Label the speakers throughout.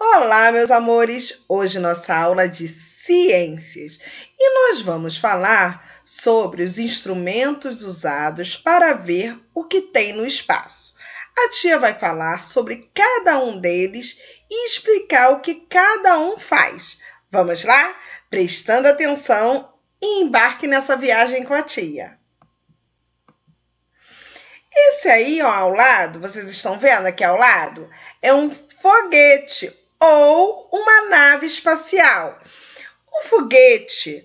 Speaker 1: Olá, meus amores! Hoje nossa aula de ciências e nós vamos falar sobre os instrumentos usados para ver o que tem no espaço. A tia vai falar sobre cada um deles e explicar o que cada um faz. Vamos lá? Prestando atenção e embarque nessa viagem com a tia. Esse aí, ó, ao lado, vocês estão vendo aqui ao lado? É um foguete ou uma nave espacial. O foguete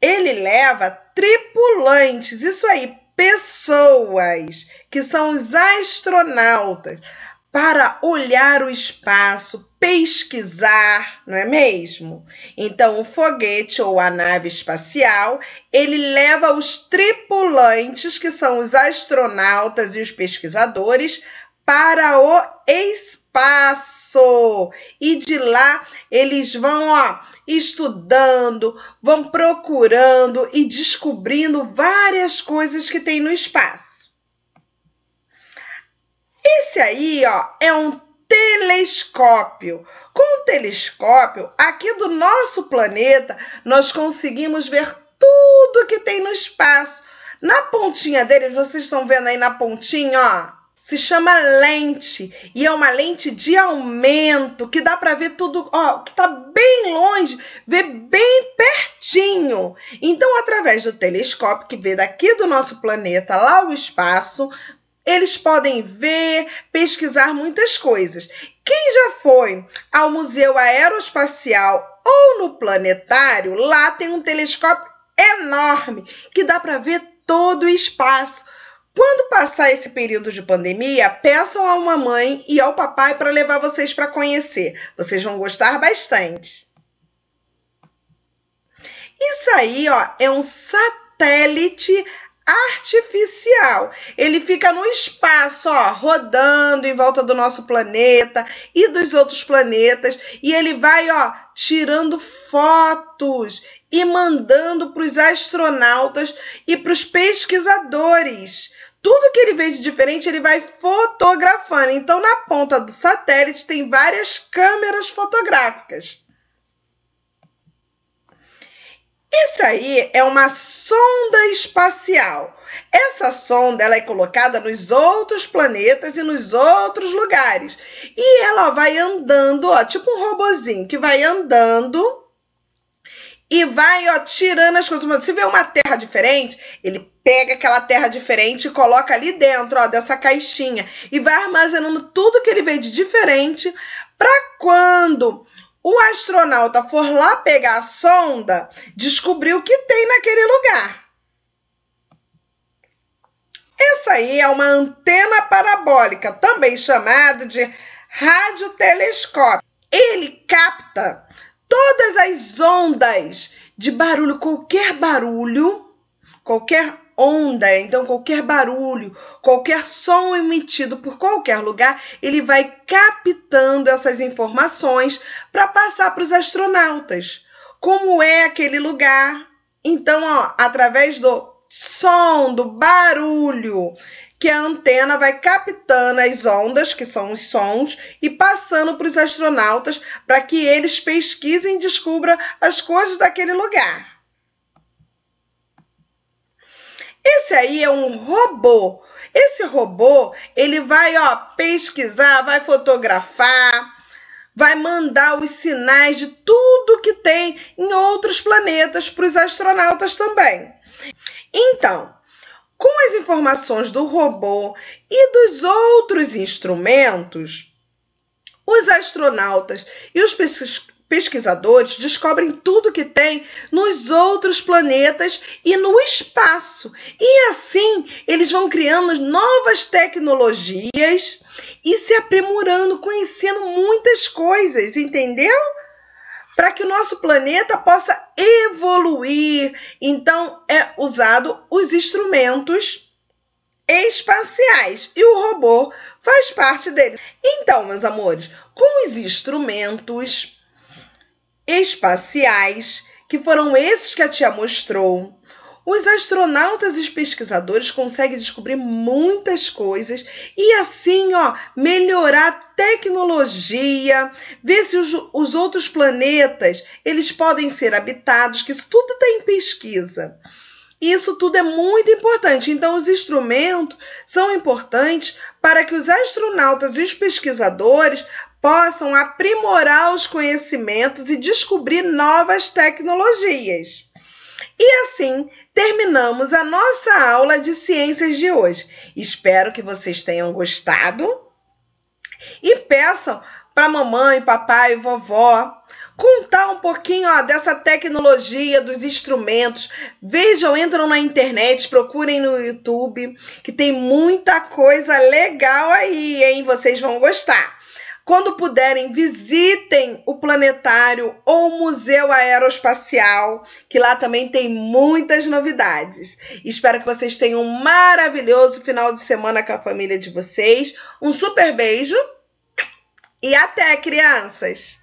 Speaker 1: ele leva tripulantes, isso aí, pessoas que são os astronautas para olhar o espaço, pesquisar, não é mesmo? Então, o foguete ou a nave espacial, ele leva os tripulantes, que são os astronautas e os pesquisadores, para o espaço. E de lá eles vão, ó, estudando, vão procurando e descobrindo várias coisas que tem no espaço. Esse aí, ó, é um telescópio. Com o telescópio, aqui do nosso planeta, nós conseguimos ver tudo que tem no espaço. Na pontinha dele, vocês estão vendo aí na pontinha, ó, se chama lente e é uma lente de aumento que dá para ver tudo, ó, que tá bem longe, ver bem pertinho. Então, através do telescópio que vê daqui do nosso planeta lá o espaço, eles podem ver, pesquisar muitas coisas. Quem já foi ao Museu Aeroespacial ou no planetário, lá tem um telescópio enorme que dá para ver todo o espaço quando passar esse período de pandemia, peçam à mamãe e ao papai para levar vocês para conhecer. Vocês vão gostar bastante. Isso aí, ó, é um satélite artificial. Ele fica no espaço, ó, rodando em volta do nosso planeta e dos outros planetas, e ele vai, ó, tirando fotos e mandando para os astronautas e para os pesquisadores tudo que ele vê de diferente ele vai fotografando. Então, na ponta do satélite tem várias câmeras fotográficas. Isso aí é uma sonda espacial. Essa sonda ela é colocada nos outros planetas e nos outros lugares. E ela vai andando, ó, tipo um robozinho que vai andando e vai, ó, tirando as coisas. Se vê uma terra diferente, ele pega aquela terra diferente e coloca ali dentro, ó, dessa caixinha. E vai armazenando tudo que ele vê de diferente para quando o astronauta for lá pegar a sonda, descobrir o que tem naquele lugar. Essa aí é uma antena parabólica, também chamada de radiotelescópio. Ele capta todas as ondas de barulho, qualquer barulho, qualquer onda, então qualquer barulho, qualquer som emitido por qualquer lugar, ele vai captando essas informações para passar para os astronautas. Como é aquele lugar? Então, ó, através do som, do barulho, que a antena vai captando as ondas, que são os sons, e passando para os astronautas para que eles pesquisem e descubram as coisas daquele lugar. Esse aí é um robô. Esse robô, ele vai, ó, pesquisar, vai fotografar, vai mandar os sinais de tudo que tem em outros planetas para os astronautas também. Então, com as informações do robô e dos outros instrumentos, os astronautas e os pesquisadores descobrem tudo que tem nos outros planetas e no espaço. E assim eles vão criando novas tecnologias e se aprimorando, conhecendo muitas coisas, entendeu? para que o nosso planeta possa evoluir. Então é usado os instrumentos espaciais e o robô faz parte deles. Então, meus amores, com os instrumentos espaciais, que foram esses que a tia mostrou, os astronautas e os pesquisadores conseguem descobrir muitas coisas e assim, ó, melhorar a tecnologia, ver se os, os outros planetas, eles podem ser habitados, que isso tudo tem tá pesquisa. Isso tudo é muito importante. Então, os instrumentos são importantes para que os astronautas e os pesquisadores possam aprimorar os conhecimentos e descobrir novas tecnologias. E assim terminamos a nossa aula de ciências de hoje. Espero que vocês tenham gostado e peçam para mamãe, papai, vovó contar um pouquinho ó, dessa tecnologia, dos instrumentos. Vejam, entram na internet, procurem no YouTube, que tem muita coisa legal aí, hein? Vocês vão gostar. Quando puderem, visitem o planetário ou o Museu Aeroespacial, que lá também tem muitas novidades. Espero que vocês tenham um maravilhoso final de semana com a família de vocês. Um super beijo e até, crianças!